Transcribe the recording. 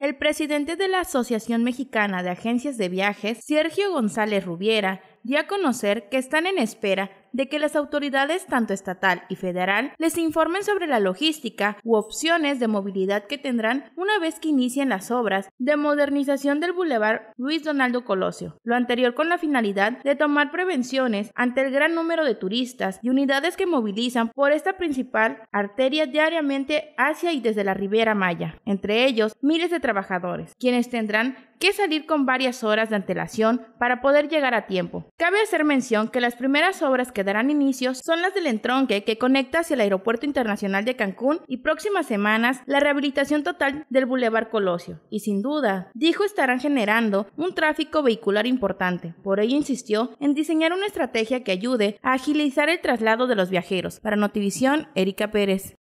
El presidente de la Asociación Mexicana de Agencias de Viajes, Sergio González Rubiera, di a conocer que están en espera de que las autoridades tanto estatal y federal les informen sobre la logística u opciones de movilidad que tendrán una vez que inicien las obras de modernización del Boulevard Luis Donaldo Colosio. Lo anterior con la finalidad de tomar prevenciones ante el gran número de turistas y unidades que movilizan por esta principal arteria diariamente hacia y desde la Riviera Maya, entre ellos miles de trabajadores, quienes tendrán que salir con varias horas de antelación para poder llegar a tiempo. Cabe hacer mención que las primeras obras que darán inicio son las del entronque que conecta hacia el Aeropuerto Internacional de Cancún y próximas semanas la rehabilitación total del Boulevard Colosio. Y sin duda, dijo estarán generando un tráfico vehicular importante. Por ello insistió en diseñar una estrategia que ayude a agilizar el traslado de los viajeros. Para Notivisión, Erika Pérez.